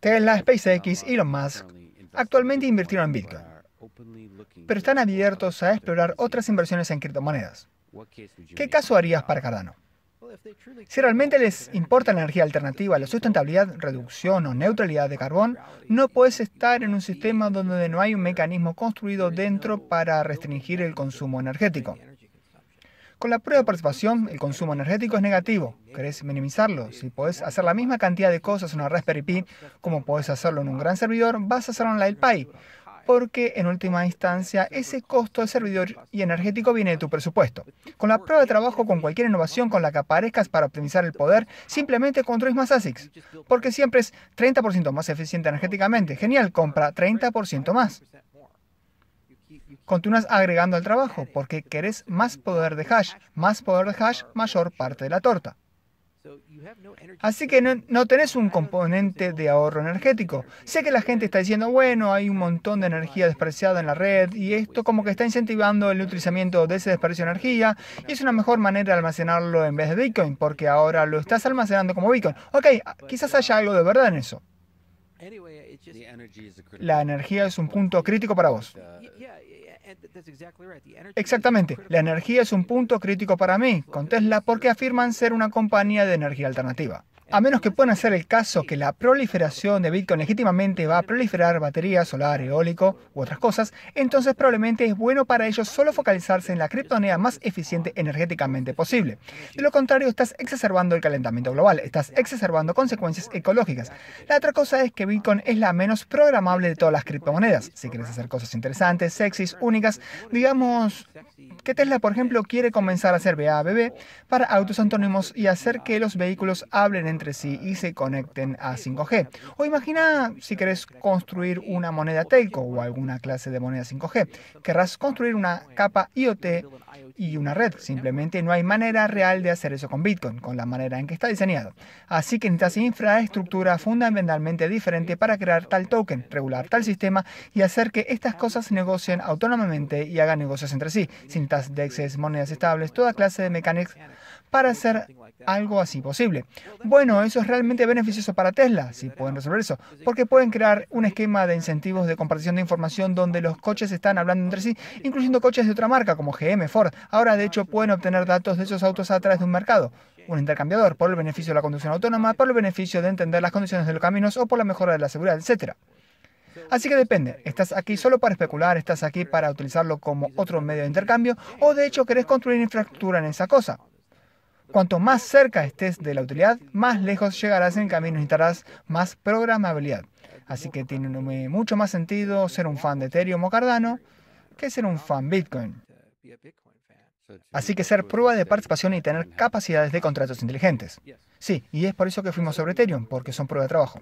Tesla, SpaceX y Elon Musk actualmente invirtieron en Bitcoin, pero están abiertos a explorar otras inversiones en criptomonedas. ¿Qué caso harías para Cardano? Si realmente les importa la energía alternativa, la sustentabilidad, reducción o neutralidad de carbón, no puedes estar en un sistema donde no hay un mecanismo construido dentro para restringir el consumo energético. Con la prueba de participación, el consumo energético es negativo. Querés minimizarlo. Si podés hacer la misma cantidad de cosas en una Raspberry Pi como podés hacerlo en un gran servidor, vas a hacerlo en la Pi, Porque en última instancia, ese costo de servidor y energético viene de tu presupuesto. Con la prueba de trabajo, con cualquier innovación con la que aparezcas para optimizar el poder, simplemente construís más ASICs. Porque siempre es 30% más eficiente energéticamente. Genial, compra 30% más continúas agregando al trabajo porque querés más poder de hash, más poder de hash, mayor parte de la torta. Así que no, tenés un componente de ahorro energético. Sé que la gente está diciendo, bueno, hay un montón de energía despreciada en la red y esto como que está incentivando el utilizamiento de ese desprecio de energía y es una mejor manera de almacenarlo en vez de Bitcoin porque ahora lo estás almacenando como Bitcoin. Ok, quizás haya algo de verdad en eso. La energía es un punto crítico para vos. Exactamente, la energía es un punto crítico para mí con Tesla porque afirman ser una compañía de energía alternativa. A menos que puedan hacer el caso que la proliferación de Bitcoin legítimamente va a proliferar batería, solar, eólico u otras cosas, entonces probablemente es bueno para ellos solo focalizarse en la criptomoneda más eficiente energéticamente posible. De lo contrario, estás exacerbando el calentamiento global, estás exacerbando consecuencias ecológicas. La otra cosa es que Bitcoin es la menos programable de todas las criptomonedas. Si quieres hacer cosas interesantes, sexys, únicas, digamos que Tesla, por ejemplo, quiere comenzar a hacer BABB para autos antónimos y hacer que los vehículos hablen en entre sí y se conecten a 5G. O imagina si querés construir una moneda telco o alguna clase de moneda 5G. Querrás construir una capa IoT y una red. Simplemente no hay manera real de hacer eso con Bitcoin, con la manera en que está diseñado. Así que necesitas infraestructura fundamentalmente diferente para crear tal token, regular tal sistema y hacer que estas cosas negocien autónomamente y hagan negocios entre sí. Sin tas de monedas estables, toda clase de mecánicas para hacer algo así posible. Bueno, eso es realmente beneficioso para Tesla, si pueden resolver eso, porque pueden crear un esquema de incentivos de compartición de información donde los coches están hablando entre sí, incluyendo coches de otra marca como GM, Ford. Ahora, de hecho, pueden obtener datos de esos autos a través de un mercado, un intercambiador, por el beneficio de la conducción autónoma, por el beneficio de entender las condiciones de los caminos o por la mejora de la seguridad, etc. Así que depende, ¿estás aquí solo para especular? ¿Estás aquí para utilizarlo como otro medio de intercambio? ¿O de hecho querés construir infraestructura en esa cosa? Cuanto más cerca estés de la utilidad, más lejos llegarás en el camino y necesitarás más programabilidad. Así que tiene mucho más sentido ser un fan de Ethereum o Cardano que ser un fan Bitcoin. Así que ser prueba de participación y tener capacidades de contratos inteligentes. Sí, y es por eso que fuimos sobre Ethereum, porque son prueba de trabajo.